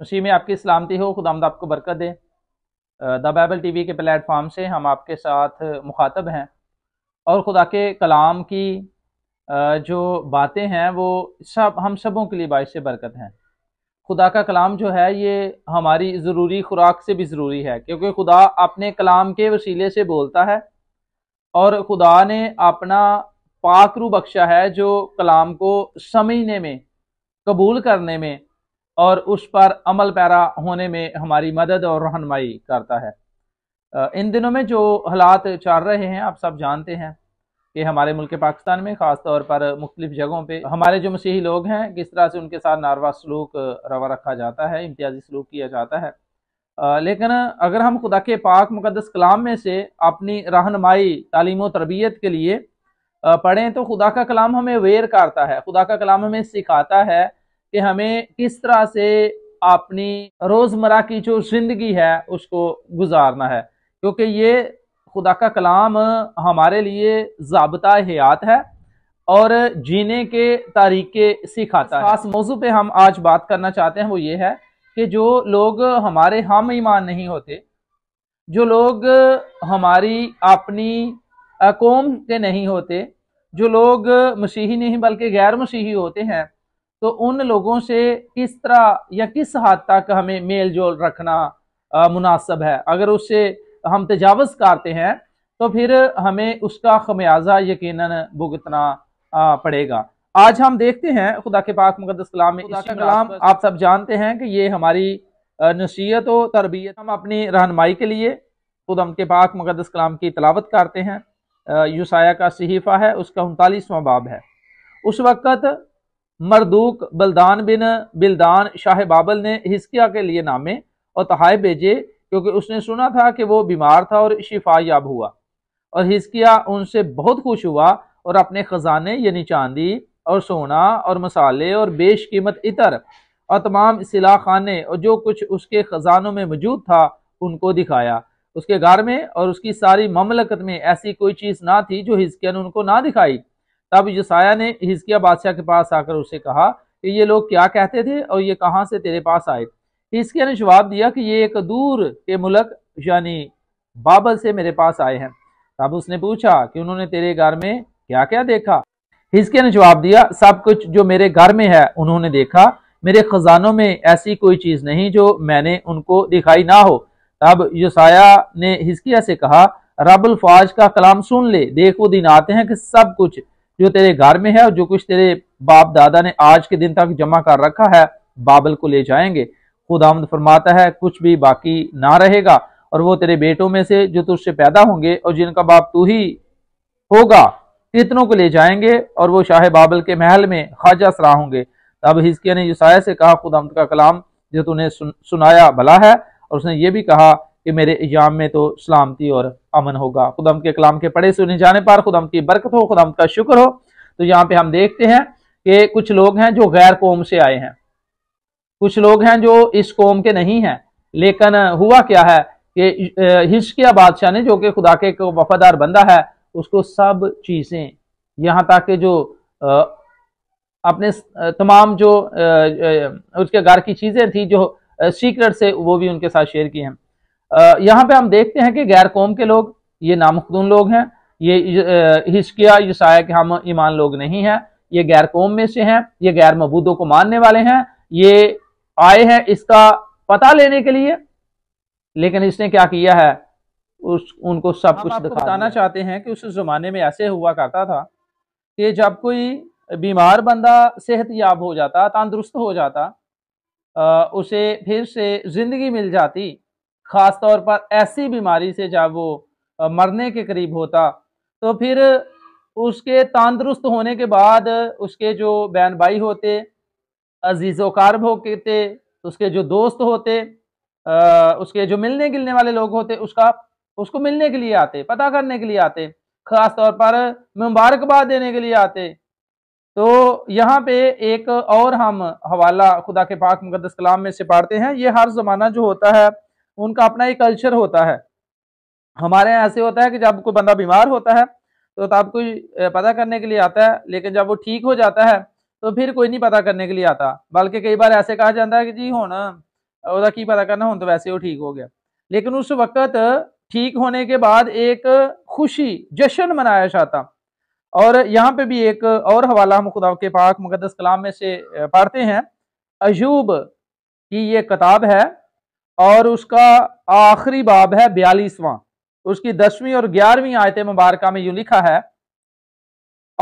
उसी में आपकी सलामती हो खुदामद आपको बरकत दे द बाइबल टी के प्लेटफार्म से हम आपके साथ मुखातब हैं और ख़ुदा के कलाम की जो बातें हैं वो सब हम सबों के लिए बायस बरकत हैं खुदा का कलाम जो है ये हमारी ज़रूरी खुराक से भी ज़रूरी है क्योंकि खुदा अपने कलाम के वसीले से बोलता है और खुदा ने अपना पाकरू बख्शा है जो कलाम को समझने में कबूल करने में और उस पर अमल पैरा होने में हमारी मदद और रहनमाई करता है इन दिनों में जो हालात चल रहे हैं आप सब जानते हैं कि हमारे मुल्क पाकिस्तान में ख़ास तौर पर मुख्तलिफ जगहों पर हमारे जो मसीही लोग हैं किस तरह से उनके साथ नारवा सलूक रवा रखा जाता है इम्तियाजी सलूक किया जाता है लेकिन अगर हम खुदा के पाक मुकदस कलाम में से अपनी रहनमाई तालीम तरबियत के लिए पढ़ें तो खुदा का कलाम हमें अवेयर करता है खुदा का कलाम हमें सिखाता है कि हमें किस तरह से अपनी रोज़मर्रा की जो जिंदगी है उसको गुजारना है क्योंकि ये खुदा का कलाम हमारे लिए जबता हयात है और जीने के तरीके सिखाता है खास मौजू पे हम आज बात करना चाहते हैं वो ये है कि जो लोग हमारे हम ईमान नहीं होते जो लोग हमारी अपनी कौम के नहीं होते जो लोग मसीही नहीं बल्कि गैर मसीही होते हैं तो उन लोगों से किस तरह या किस हद तक हमें मेल जोल रखना मुनासब है अगर उससे हम तजावज़ करते हैं तो फिर हमें उसका खमियाजा यकीन भुगतना पड़ेगा आज हम देखते हैं खुदा के पाक मुकदस कलाम में कलाम आप सब जानते हैं कि ये हमारी नसीहत व तरबियत हम अपनी रहनमाई के लिए खुद हम के पाक मुकदस कलाम की तलावत करते हैं यूसाया का सहीफ़ा है उसका उनतालीसवा बाब है उस वक़्त मरदूक बलदान बिन बिलदान शाह बाबल ने हिस्किया के लिए नामे और तहाय भेजे क्योंकि उसने सुना था कि वो बीमार था और शिफा याब हुआ और हिस्किया उनसे बहुत खुश हुआ और अपने ख़जाने यानी चांदी और सोना और मसाले और बेश कीमत इतर और तमाम सिला खाने और जो कुछ उसके ख़जानों में मौजूद था उनको दिखाया उसके घर में और उसकी सारी ममलकत में ऐसी कोई चीज़ ना थी जो हिस्किया ने उनको ना दिखाई तब यसाया ने हिजकिया बादशाह के पास आकर उसे कहा कि ये लोग क्या कहते थे और ये कहाँ से तेरे पास आए हिजकिया ने जवाब दिया कि ये एक दूर के मुलक यानी बाबल से मेरे पास आए हैं तब उसने पूछा कि उन्होंने तेरे घर में क्या क्या देखा हिजकिया ने जवाब दिया सब कुछ जो मेरे घर में है उन्होंने देखा मेरे खजानों में ऐसी कोई चीज़ नहीं जो मैंने उनको दिखाई ना हो तब यसाया ने हिजकिया से कहा रबुल फाज का कलाम सुन ले देख वो दिन आते हैं कि सब कुछ जो तेरे घर में है और जो कुछ तेरे बाप दादा ने आज के दिन तक जमा कर रखा है बाबल को ले जाएंगे खुद आमद फरमाता है कुछ भी बाकी ना रहेगा और वो तेरे बेटों में से जो तुझसे पैदा होंगे और जिनका बाप तू ही होगा कितनों को ले जाएंगे और वो शाह बाबल के महल में खाजा सरा होंगे तब हिस्किया ने यूसाया से कहा खुद आमद का कलाम जो तूने सुन, सुनाया भला है और उसने ये भी कहा कि मेरे एजाम में तो सलामती और अमन होगा खुदम के कलाम के पड़े सुने जाने पर खुदम की बरकत हो खुदम का शुक्र हो तो यहाँ पे हम देखते हैं कि कुछ लोग हैं जो गैर कौम से आए हैं कुछ लोग हैं जो इस कौम के नहीं हैं लेकिन हुआ क्या है कि हिस्किया बादशाह ने जो कि खुदा के वफादार बंदा है उसको सब चीज़ें यहाँ तक कि जो अपने तमाम जो उसके घर की चीज़ें थी जो सीक्रेट से वो भी उनके साथ शेयर की हैं यहाँ पे हम देखते हैं कि गैर कौम के लोग ये नामखदून लोग हैं ये हिस्किया यसाया के हम ईमान लोग नहीं हैं ये गैर कौम में से हैं ये गैर मबूदों को मानने वाले हैं ये आए हैं इसका पता लेने के लिए लेकिन इसने क्या किया है उस उनको सब कुछ बताना चाहते हैं कि उस जमाने में ऐसे हुआ करता था कि जब कोई बीमार बंदा सेहत याब हो जाता तंदुरुस्त हो जाता आ, उसे फिर से ज़िंदगी मिल जाती ख़ास तौर पर ऐसी बीमारी से जब वो मरने के करीब होता तो फिर उसके तंदरुस्त होने के बाद उसके जो बहन भाई होते अजीज़ वकारब होते उसके जो दोस्त होते उसके जो मिलने गिलने वाले लोग होते उसका उसको मिलने के लिए आते पता करने के लिए आते ख़ास तौर पर मुबारकबाद देने के लिए आते तो यहाँ पे एक और हम हवाला खुदा के पाक मुकदस कलाम में से पढ़ते हैं ये हर ज़माना जो होता है उनका अपना ही कल्चर होता है हमारे यहाँ ऐसे होता है कि जब कोई बंदा बीमार होता है तो तब कोई पता करने के लिए आता है लेकिन जब वो ठीक हो जाता है तो फिर कोई नहीं पता करने के लिए आता बल्कि कई बार ऐसे कहा जाता है कि जी हूँ ਉਹਦਾ की पता करना हूँ तो वैसे वो ठीक हो गया लेकिन उस वक्त ठीक होने के बाद एक खुशी जश्न मनाया जाता और यहाँ पे भी एक और हवाला हम खुदा के पाक मुकदस कलाम में से पढ़ते हैं अजूब की ये किताब है और उसका आखिरी बाब है बयालीसवां उसकी दसवीं और ग्यारहवीं आयत मुबारक में यूँ लिखा है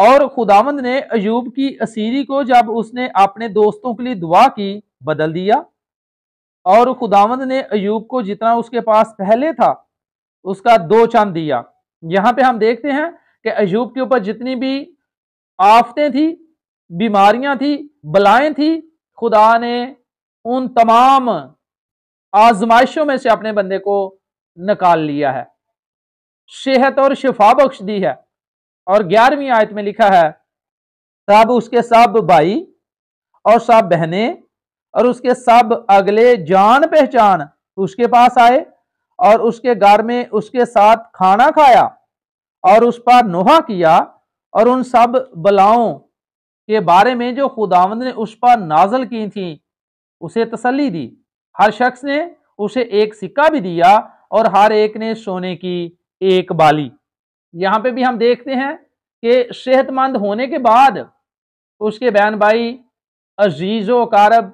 और खुदावंद ने अयूब की असीरी को जब उसने अपने दोस्तों के लिए दुआ की बदल दिया और खुदावंद ने अयूब को जितना उसके पास पहले था उसका दो चांद दिया यहाँ पे हम देखते हैं कि अयूब के ऊपर जितनी भी आफतें थी बीमारियां थी बलाएं थी खुदा ने उन तमाम आजमाइशों में से अपने बंदे को निकाल लिया है सेहत और शिफा बख्श दी है और ग्यारहवीं आयत में लिखा है सब उसके सब भाई और सब बहने और उसके सब अगले जान पहचान उसके पास आए और उसके घर में उसके साथ खाना खाया और उस पर नोहा किया और उन सब बलाओं के बारे में जो खुदावंद ने उस पर नाजल की थी उसे तसली दी हर शख्स ने उसे एक सिक्का भी दिया और हर एक ने सोने की एक बाली यहाँ पे भी हम देखते हैं कि सेहतमंद होने के बाद उसके बहन भाई अजीज कारब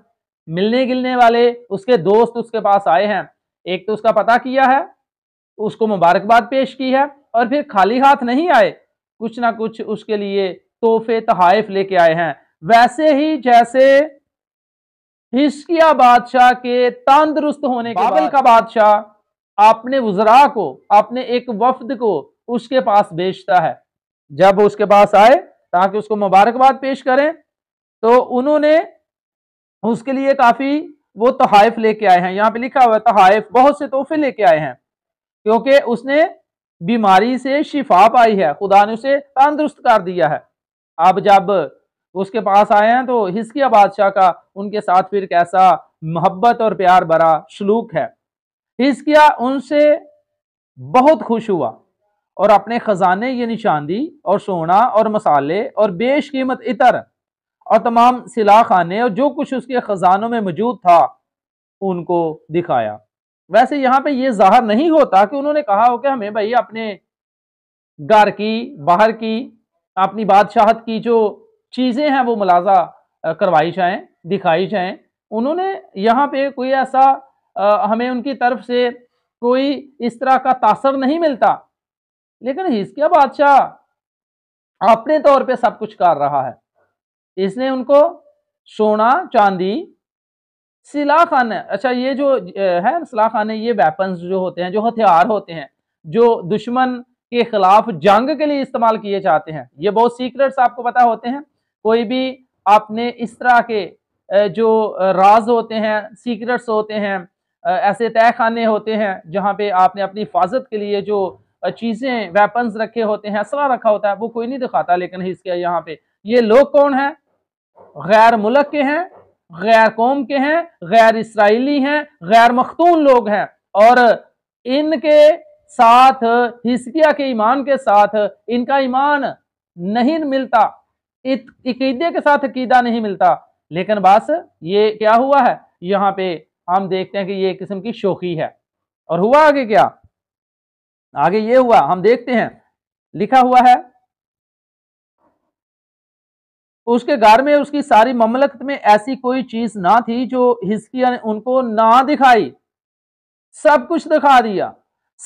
मिलने गिलने वाले उसके दोस्त उसके पास आए हैं एक तो उसका पता किया है उसको मुबारकबाद पेश की है और फिर खाली हाथ नहीं आए कुछ ना कुछ उसके लिए तोहफे तहाइफ लेके आए हैं वैसे ही जैसे हिस्किया बादशाह के तंदुरुस्त होने के बाद का बादशाह अपने वजरा को अपने एक वफद को उसके पास बेचता है जब उसके पास आए ताकि उसको मुबारकबाद पेश करें तो उन्होंने उसके लिए काफ़ी वो तहाइफ लेके आए हैं यहाँ पे लिखा हुआ है तहाइफ बहुत से तोहफे लेके आए हैं क्योंकि उसने बीमारी से शिफा पाई है खुदा ने उसे तंदुरुस्त कर दिया है अब जब उसके पास आए हैं तो हिस्किया बादशाह का उनके साथ फिर कैसा मोहब्बत और प्यार भरा सलूक है हिस्किया उनसे बहुत खुश हुआ और अपने ख़जाने ये निशानदी और सोना और मसाले और बेश कीमत इतर और तमाम सिला खाने और जो कुछ उसके ख़जानों में मौजूद था उनको दिखाया वैसे यहाँ पे ये जाहर नहीं होता कि उन्होंने कहा हो कि हमें भाई अपने घर की बाहर की अपनी बादशाहत की जो चीज़ें हैं वो मुलाजा करवाई जाएँ दिखाई जाएँ उन्होंने यहाँ पे कोई ऐसा आ, हमें उनकी तरफ से कोई इस तरह का तासर नहीं मिलता लेकिन हिस्किया बादशाह अपने तौर पे सब कुछ कर रहा है इसने उनको सोना चांदी सिला खाना अच्छा ये जो है सिला खाना ये वेपन्स जो होते हैं जो हथियार होते हैं जो दुश्मन के खिलाफ जंग के लिए इस्तेमाल किए जाते हैं ये बहुत सीक्रेट्स आपको पता होते हैं कोई भी आपने इस तरह के जो राज होते हैं सीक्रेट्स होते हैं ऐसे तय खाने होते हैं जहाँ पे आपने अपनी हिफाजत के लिए जो चीज़ें वेपन्स रखे होते हैं असला रखा होता है वो कोई नहीं दिखाता लेकिन इसके यहाँ पे ये लोग कौन हैं गैर मुल्क के हैं गैर कौम के हैं गैर इसराइली हैं गैर मखतून लोग हैं और इनके साथ हिस्किया के ईमान के साथ इनका ईमान नहीं मिलता अकीदे के साथ अकीदा नहीं मिलता लेकिन बस ये क्या हुआ है यहाँ पे हम देखते हैं कि ये किस्म की शोखी है और हुआ आगे क्या आगे ये हुआ हम देखते हैं लिखा हुआ है उसके घर में उसकी सारी ममलकत में ऐसी कोई चीज ना थी जो हिस्किया ने उनको ना दिखाई सब कुछ दिखा दिया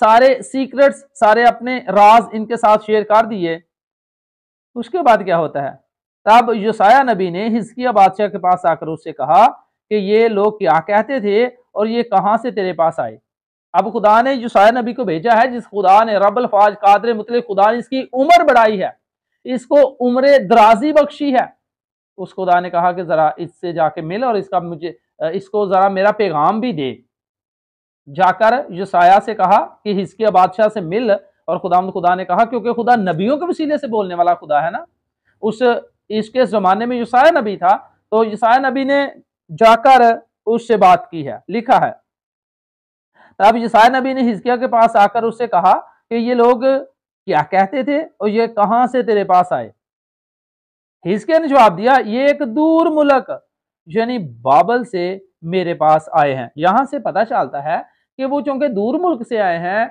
सारे सीक्रेट्स सारे अपने राज इनके साथ शेयर कर दिए उसके बाद क्या होता है तब यसाया नबी ने हिजकिया बादशाह के पास आकर उससे कहा कि ये लोग क्या कहते थे और ये कहाँ से तेरे पास आए अब खुदा ने यसाया नबी को भेजा है जिस खुदा ने रबल फाज कादरे मतलब खुदा ने इसकी उम्र बढ़ाई है इसको उम्र दराजी बख्शी है उस खुदा ने कहा कि ज़रा इससे जाके मिल और इसका मुझे इसको ज़रा मेरा पैगाम भी दे जाकर यसाया से कहा कि हिजकिया बादशाह से मिल और खुदा खुदा ने कहा क्योंकि खुदा नबियों के वसीले से बोलने वाला खुदा है ना उस इसके ज़माने में यूसाया नबी था तो यूसाया नबी ने जाकर उससे बात की है लिखा है तब तो ईसाई नबी ने हिजकिया के पास आकर उससे कहा कि ये लोग क्या कहते थे और ये कहां से तेरे पास आए हिजकिया ने जवाब दिया ये एक दूर मुल्क यानी बाबल से मेरे पास आए हैं यहां से पता चलता है कि वो चूंकि दूर मुल्क से आए हैं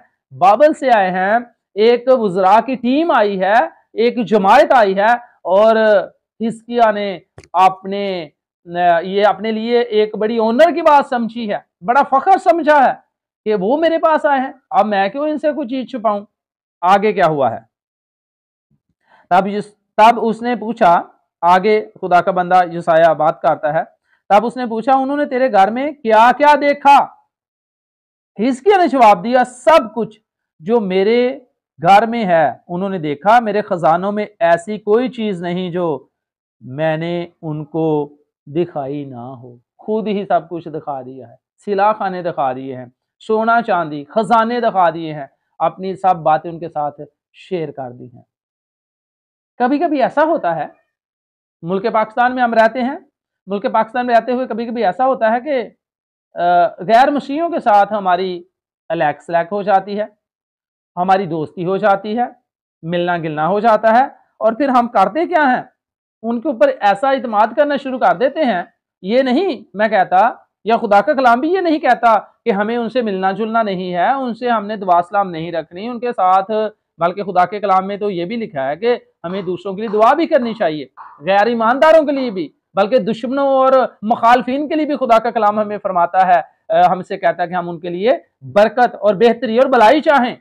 बाबल से आए हैं एक वजरा की टीम आई है एक जमायत आई है और हिस्किया ने अपने ये अपने लिए एक बड़ी ओनर की बात समझी है बड़ा फखर समझा है कि वो मेरे पास आए हैं अब मैं क्यों इनसे कुछ चीज छुपाऊं आगे क्या हुआ है तब जिस तब उसने पूछा आगे खुदा का बंदा यसाया बात करता है तब उसने पूछा उन्होंने तेरे घर में क्या क्या देखा हिस्किया ने जवाब दिया सब कुछ जो मेरे घर में है उन्होंने देखा मेरे खजानों में ऐसी कोई चीज नहीं जो मैंने उनको दिखाई ना हो खुद ही सब कुछ दिखा दिया है सिला खाने दिखा दिए हैं सोना चांदी खजाने दिखा दिए हैं अपनी सब बातें उनके साथ शेयर कर दी हैं कभी कभी ऐसा होता है मुल्क पाकिस्तान में हम रहते हैं मुल्क पाकिस्तान में रहते हुए कभी कभी ऐसा होता है कि गैर मसीहों के साथ हमारी लैक हो जाती है हमारी दोस्ती हो जाती है मिलना गिलना हो जाता है और फिर हम करते क्या हैं उनके ऊपर ऐसा इतमाद करना शुरू कर देते हैं ये नहीं मैं कहता या खुदा का कलाम भी ये नहीं कहता कि हमें उनसे मिलना जुलना नहीं है उनसे हमने दुआ सलाम नहीं रखनी उनके साथ बल्कि खुदा के कलाम में तो ये भी लिखा है कि हमें दूसरों के लिए दुआ भी करनी चाहिए गैर ईमानदारों के लिए भी बल्कि दुश्मनों और मुखालफिन के लिए भी खुदा का कलाम हमें फरमाता है हमसे कहता है कि हम उनके लिए बरकत और बेहतरी और भलाई चाहें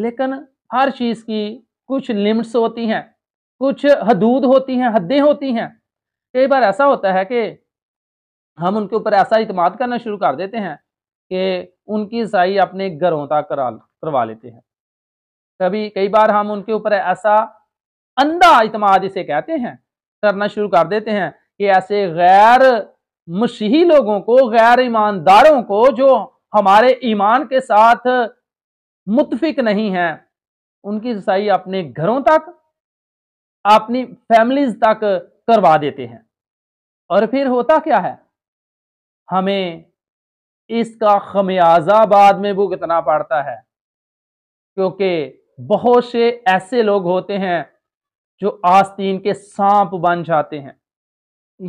लेकिन हर चीज़ की कुछ लिमिट्स होती हैं कुछ हदूद होती हैं हदें होती हैं कई बार ऐसा होता है कि हम उनके ऊपर ऐसा इतमाद करना शुरू कर देते हैं कि उनकी सही अपने घरों तक करा करवा लेते हैं कभी कई बार हम उनके ऊपर ऐसा अंधा इतमाद इसे कहते हैं करना शुरू कर देते हैं कि ऐसे गैर मसीही लोगों को गैर ईमानदारों को जो हमारे ईमान के साथ मुतफिक नहीं है उनकी रसाई अपने घरों तक अपनी फैमिलीज तक करवा देते हैं और फिर होता क्या है हमें इसका खमियाजा बाद में भुगतना पड़ता है क्योंकि बहुत से ऐसे लोग होते हैं जो आस्तीन के सांप बन जाते हैं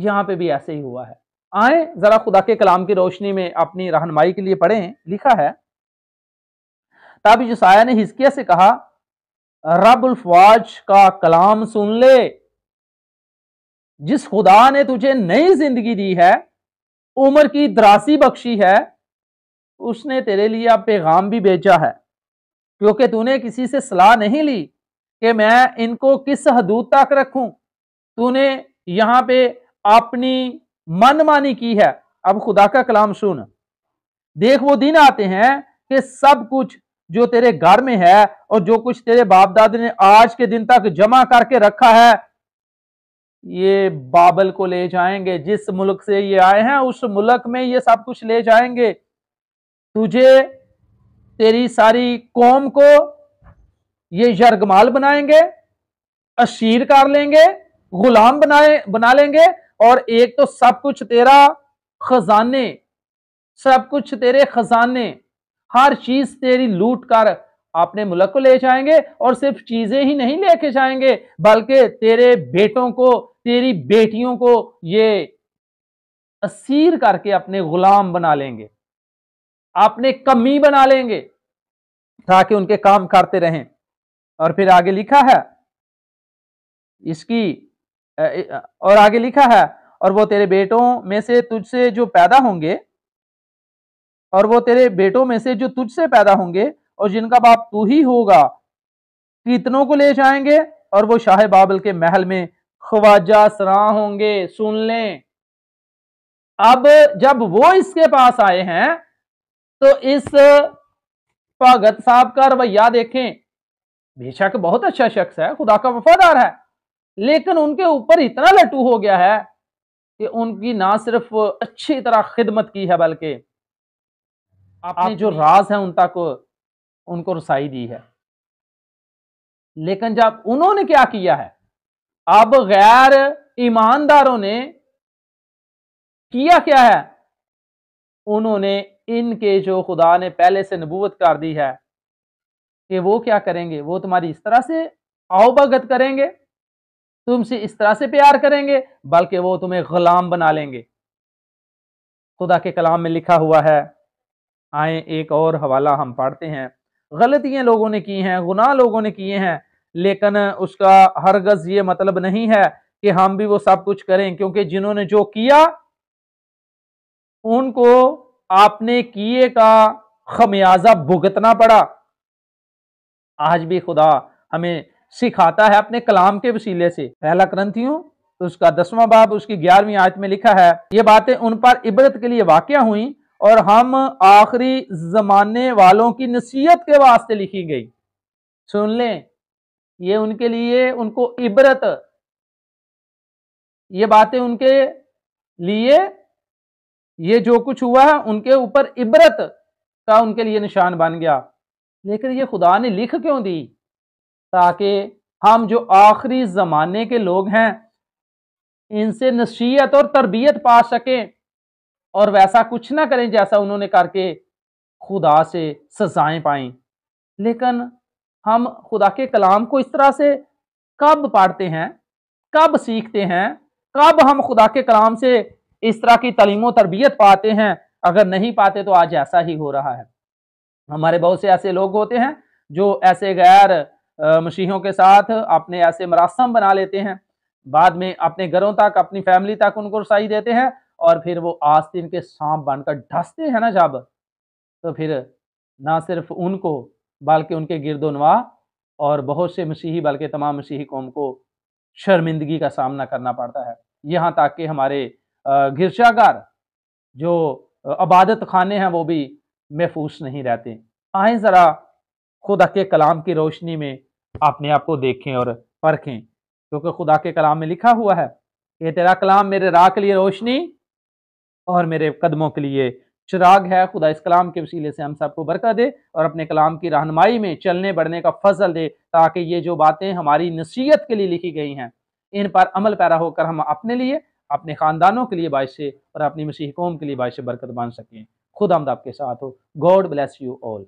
यहाँ पे भी ऐसे ही हुआ है आए जरा खुदा के कलाम की रोशनी में अपनी रहनमाई के लिए पढ़ें लिखा है तब यूसाया ने हिस्किया से कहा रब उल्फवाज का कलाम सुन ले जिस खुदा ने तुझे नई जिंदगी दी है उम्र की दरासी बख्शी है उसने तेरे लिए अब पैगाम भी भेजा है क्योंकि तूने किसी से सलाह नहीं ली कि मैं इनको किस हदूद तक रखूं तूने यहां पे अपनी मनमानी की है अब खुदा का कलाम सुन देख वो दिन आते हैं कि सब कुछ जो तेरे घर में है और जो कुछ तेरे बाप दादा ने आज के दिन तक जमा करके रखा है ये बाबल को ले जाएंगे जिस मुल्क से ये आए हैं उस मुल्क में ये सब कुछ ले जाएंगे तुझे तेरी सारी कौम को ये यर्गमाल बनाएंगे अशीर कर लेंगे गुलाम बनाए बना लेंगे और एक तो सब कुछ तेरा खजाने सब कुछ तेरे खजाने हर चीज तेरी लूट कर अपने मुल्क को ले जाएंगे और सिर्फ चीजें ही नहीं लेके जाएंगे बल्कि तेरे बेटों को तेरी बेटियों को ये असीर करके अपने गुलाम बना लेंगे अपने कमी बना लेंगे ताकि उनके काम करते रहें और फिर आगे लिखा है इसकी और आगे लिखा है और वो तेरे बेटों में से तुझसे जो पैदा होंगे और वो तेरे बेटों में से जो तुझसे पैदा होंगे और जिनका बाप तू ही होगा कितनों को ले जाएंगे और वो शाह बाबल के महल में ख्वाजा सरा होंगे सुन लें अब जब वो इसके पास आए हैं तो इस भगत साहब का रवैया देखें बेशक बहुत अच्छा शख्स है खुदा का वफादार है लेकिन उनके ऊपर इतना लटू हो गया है कि उनकी ना सिर्फ अच्छी तरह खिदमत की है बल्कि आपने जो राज है उन तक उनको रसाई दी है लेकिन जब उन्होंने क्या किया है अब गैर ईमानदारों ने किया क्या है उन्होंने इनके जो खुदा ने पहले से नबूवत कर दी है कि वो क्या करेंगे वो तुम्हारी इस तरह से अवभगत करेंगे तुमसे इस तरह से प्यार करेंगे बल्कि वो तुम्हें गुलाम बना लेंगे खुदा के कलाम में लिखा हुआ है आए एक और हवाला हम पढ़ते हैं गलतियाँ लोगों ने की हैं गुनाह लोगों ने किए हैं लेकिन उसका हरगज ये मतलब नहीं है कि हम भी वो सब कुछ करें क्योंकि जिन्होंने जो किया उनको आपने किए का खमियाजा भुगतना पड़ा आज भी खुदा हमें सिखाता है अपने कलाम के वसीले से पहला ग्रंथियों उसका दसवां बाब उसकी ग्यारहवीं आयत में लिखा है ये बातें उन पर इबरत के लिए वाक़ हुई और हम आखिरी जमाने वालों की नसीहत के वास्ते लिखी गई सुन लें ये उनके लिए उनको इबरत ये बातें उनके लिए ये जो कुछ हुआ है उनके ऊपर इबरत का उनके लिए निशान बन गया लेकिन ये खुदा ने लिख क्यों दी ताकि हम जो आखिरी ज़माने के लोग हैं इनसे नसीहत और तरबियत पा सकें और वैसा कुछ ना करें जैसा उन्होंने करके खुदा से सजाएं पाएं लेकिन हम खुदा के कलाम को इस तरह से कब पढ़ते हैं कब सीखते हैं कब हम खुदा के कलाम से इस तरह की तलीम तरबियत पाते हैं अगर नहीं पाते तो आज ऐसा ही हो रहा है हमारे बहुत से ऐसे लोग होते हैं जो ऐसे गैर मसीहों के साथ अपने ऐसे मरासम बना लेते हैं बाद में अपने घरों तक अपनी फैमिली तक उनको रसाई देते हैं और फिर वो आस्तीन के सांप बनकर ढसते हैं ना जब तो फिर ना सिर्फ उनको बल्कि उनके गिरदोनवा और बहुत से मसीही बल्कि तमाम मसीही कौम को शर्मिंदगी का सामना करना पड़ता है यहाँ तक कि हमारे गिरजागार जो अबादत खाने हैं वो भी महफूस नहीं रहते आए ज़रा खुदा के कलाम की रोशनी में अपने आप को देखें और परखें क्योंकि खुदा के कलाम में लिखा हुआ है कि तेरा कलाम मेरे राह के लिए रोशनी और मेरे कदमों के लिए चिराग है खुदा इस कलाम के वसीले से हम सबको बरकत दे और अपने कलाम की रहनमाई में चलने बढ़ने का फजल दे ताकि ये जो बातें हमारी नसीहत के लिए लिखी गई हैं इन पर अमल पैरा होकर हम अपने लिए अपने ख़ानदानों के लिए बाइश और अपनी मसीह कौम के लिए बाइश बरकत बन सकें खुद हमद तो आपके साथ हो गॉड ब्लेस यू ऑल